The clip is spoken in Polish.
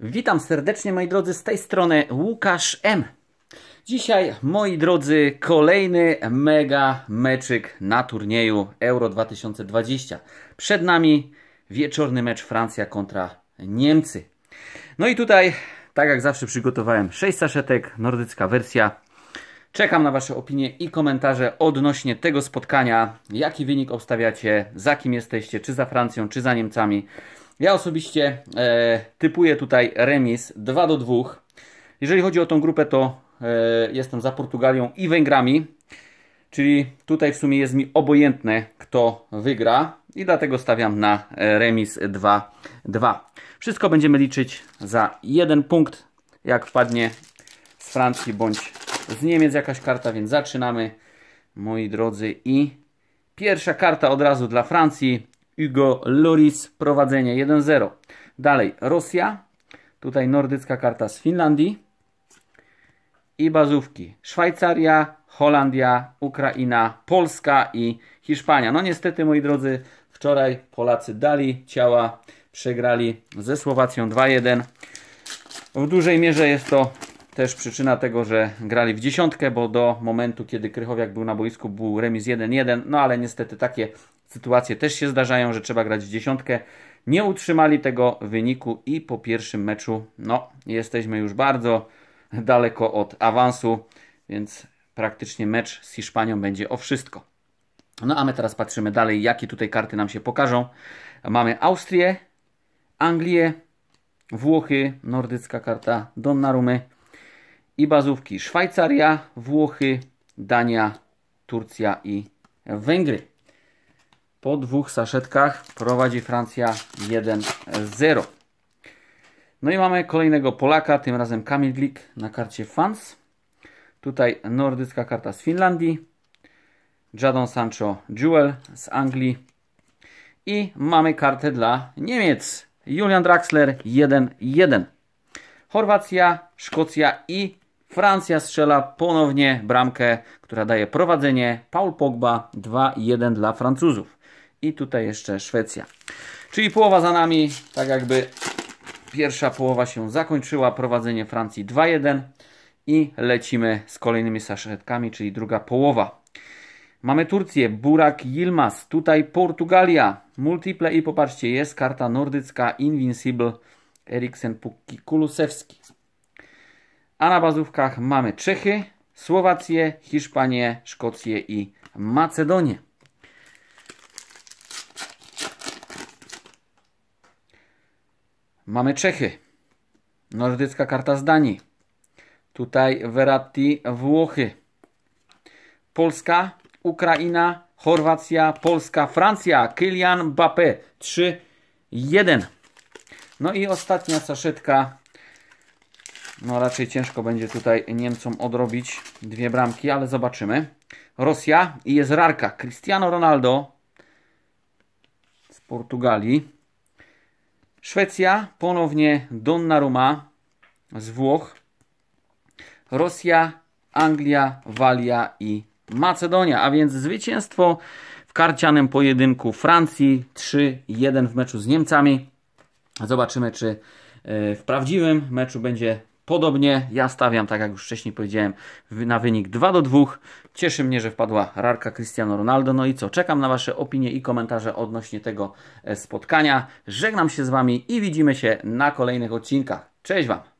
Witam serdecznie moi drodzy, z tej strony Łukasz M. Dzisiaj, moi drodzy, kolejny mega meczyk na turnieju Euro 2020. Przed nami wieczorny mecz Francja kontra Niemcy. No i tutaj, tak jak zawsze, przygotowałem 6 saszetek, nordycka wersja. Czekam na Wasze opinie i komentarze odnośnie tego spotkania. Jaki wynik obstawiacie, za kim jesteście, czy za Francją, czy za Niemcami. Ja osobiście e, typuję tutaj remis 2 do 2. Jeżeli chodzi o tą grupę, to e, jestem za Portugalią i Węgrami. Czyli tutaj w sumie jest mi obojętne, kto wygra i dlatego stawiam na e, remis 2-2. Wszystko będziemy liczyć za jeden punkt, jak wpadnie z Francji bądź z Niemiec jakaś karta, więc zaczynamy, moi drodzy. I pierwsza karta od razu dla Francji. Hugo Loris, prowadzenie 1-0. Dalej Rosja, tutaj nordycka karta z Finlandii i bazówki Szwajcaria, Holandia, Ukraina, Polska i Hiszpania. No niestety moi drodzy, wczoraj Polacy dali ciała, przegrali ze Słowacją 2-1. W dużej mierze jest to też przyczyna tego, że grali w dziesiątkę, bo do momentu, kiedy Krychowiak był na boisku, był remis 1-1, no ale niestety takie sytuacje też się zdarzają, że trzeba grać w dziesiątkę. Nie utrzymali tego wyniku i po pierwszym meczu, no, jesteśmy już bardzo daleko od awansu, więc praktycznie mecz z Hiszpanią będzie o wszystko. No a my teraz patrzymy dalej, jakie tutaj karty nam się pokażą. Mamy Austrię, Anglię, Włochy, nordycka karta Donnarumy i bazówki Szwajcaria, Włochy, Dania, Turcja i Węgry. Po dwóch saszetkach prowadzi Francja 1-0. No i mamy kolejnego Polaka, tym razem Kamil Glik na karcie Fans. Tutaj nordycka karta z Finlandii. Jadon Sancho Jewel z Anglii. I mamy kartę dla Niemiec. Julian Draxler 1-1. Chorwacja, Szkocja i Francja strzela ponownie bramkę, która daje prowadzenie. Paul Pogba 2-1 dla Francuzów. I tutaj jeszcze Szwecja. Czyli połowa za nami, tak jakby pierwsza połowa się zakończyła. Prowadzenie Francji 2-1 i lecimy z kolejnymi saszetkami, czyli druga połowa. Mamy Turcję, Burak Yilmaz, tutaj Portugalia, multiple i popatrzcie, jest karta nordycka Invincible Eriksen Pukki, Kulusewski. A na bazówkach mamy Czechy, Słowację, Hiszpanię, Szkocję i Macedonię. Mamy Czechy. Nordycka karta z Danii. Tutaj Veratti Włochy. Polska, Ukraina, Chorwacja, Polska, Francja. Kylian Mbappé 3-1. No i ostatnia saszetka no raczej ciężko będzie tutaj Niemcom odrobić dwie bramki, ale zobaczymy. Rosja i jest Rarka. Cristiano Ronaldo z Portugalii. Szwecja, ponownie Donnarumma z Włoch. Rosja, Anglia, Walia i Macedonia. A więc zwycięstwo w karcianym pojedynku Francji 3-1 w meczu z Niemcami. Zobaczymy, czy e, w prawdziwym meczu będzie Podobnie ja stawiam, tak jak już wcześniej powiedziałem, na wynik 2 do 2. Cieszy mnie, że wpadła rarka Cristiano Ronaldo. No i co, czekam na Wasze opinie i komentarze odnośnie tego e, spotkania. Żegnam się z Wami i widzimy się na kolejnych odcinkach. Cześć Wam!